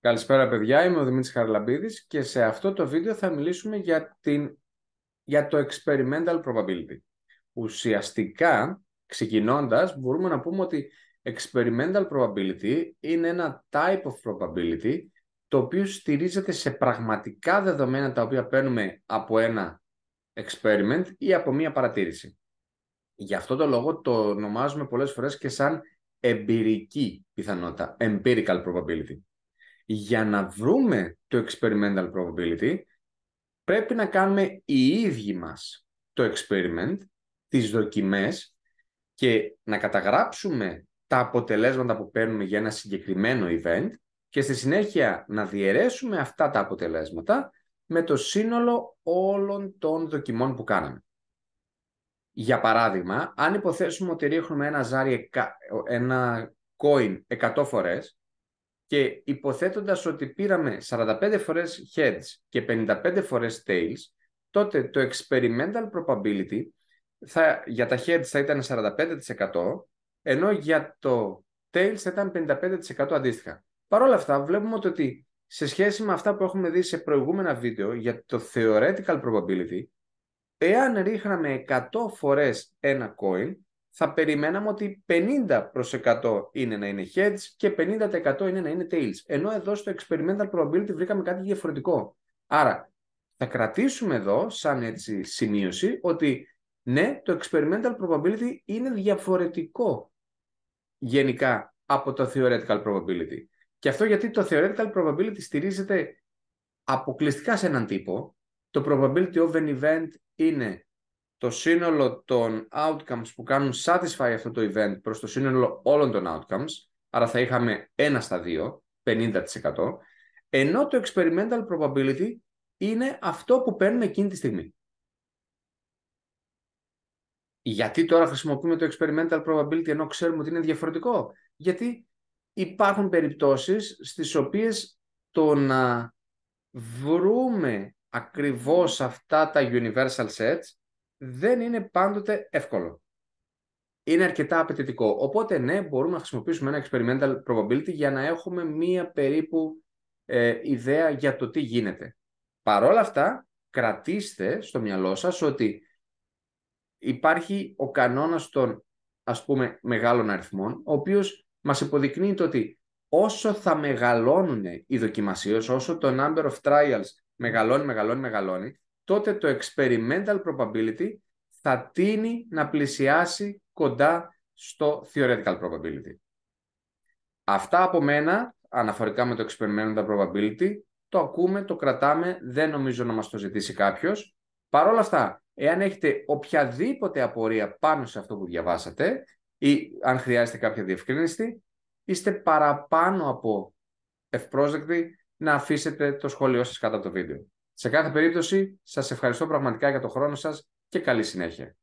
Καλησπέρα παιδιά, είμαι ο Δημήτρης Χαραλαμπίδης και σε αυτό το βίντεο θα μιλήσουμε για, την, για το experimental probability. Ουσιαστικά, ξεκινώντας, μπορούμε να πούμε ότι experimental probability είναι ένα type of probability το οποίο στηρίζεται σε πραγματικά δεδομένα τα οποία παίρνουμε από ένα experiment ή από μία παρατήρηση. Γι' αυτό το λόγο το ονομάζουμε πολλές φορές και σαν εμπειρική πιθανότητα, empirical probability για να βρούμε το experimental probability, πρέπει να κάνουμε οι ίδιοι μας το experiment, τις δοκιμές και να καταγράψουμε τα αποτελέσματα που παίρνουμε για ένα συγκεκριμένο event και στη συνέχεια να διαιρέσουμε αυτά τα αποτελέσματα με το σύνολο όλων των δοκιμών που κάναμε. Για παράδειγμα, αν υποθέσουμε ότι ρίχνουμε ένα ζάρι, ένα coin 100 φορές, και υποθέτοντας ότι πήραμε 45 φορές heads και 55 φορές tails, τότε το experimental probability θα, για τα heads θα ήταν 45%, ενώ για το tails θα ήταν 55% αντίστοιχα. Παρ' όλα αυτά βλέπουμε ότι σε σχέση με αυτά που έχουμε δει σε προηγούμενα βίντεο για το theoretical probability, εάν ρίχναμε 100 φορές ένα coin, θα περιμέναμε ότι 50% είναι να είναι heads και 50% είναι να είναι tails. Ενώ εδώ στο experimental probability βρήκαμε κάτι διαφορετικό. Άρα θα κρατήσουμε εδώ σαν έτσι σημείωση ότι ναι, το experimental probability είναι διαφορετικό γενικά από το theoretical probability. Και αυτό γιατί το theoretical probability στηρίζεται αποκλειστικά σε έναν τύπο. Το probability of an event είναι το σύνολο των outcomes που κάνουν satisfy αυτό το event προς το σύνολο όλων των outcomes, άρα θα είχαμε ένα στα δύο, 50%, ενώ το experimental probability είναι αυτό που παίρνουμε εκείνη τη στιγμή. Γιατί τώρα χρησιμοποιούμε το experimental probability ενώ ξέρουμε ότι είναι διαφορετικό. Γιατί υπάρχουν περιπτώσεις στις οποίες το να βρούμε ακριβώς αυτά τα universal sets δεν είναι πάντοτε εύκολο. Είναι αρκετά απαιτητικό. Οπότε ναι, μπορούμε να χρησιμοποιήσουμε ένα experimental probability για να έχουμε μία περίπου ε, ιδέα για το τι γίνεται. Παρόλα αυτά, κρατήστε στο μυαλό σας ότι υπάρχει ο κανόνας των ας πούμε μεγάλων αριθμών, ο οποίος μας υποδεικνύει το ότι όσο θα μεγαλώνουν οι δοκιμασίες, όσο το number of trials μεγαλώνει, μεγαλώνει, μεγαλώνει, τότε το experimental probability θα τίνει να πλησιάσει κοντά στο theoretical probability. Αυτά από μένα, αναφορικά με το experimental probability, το ακούμε, το κρατάμε, δεν νομίζω να μας το ζητήσει κάποιος. Παρ' όλα αυτά, εάν έχετε οποιαδήποτε απορία πάνω σε αυτό που διαβάσατε ή αν χρειάζεται κάποια διευκρίνηση, είστε παραπάνω από ευπρόσδεκτοι να αφήσετε το σχόλιο σας κάτω από το βίντεο. Σε κάθε περίπτωση, σας ευχαριστώ πραγματικά για το χρόνο σας και καλή συνέχεια.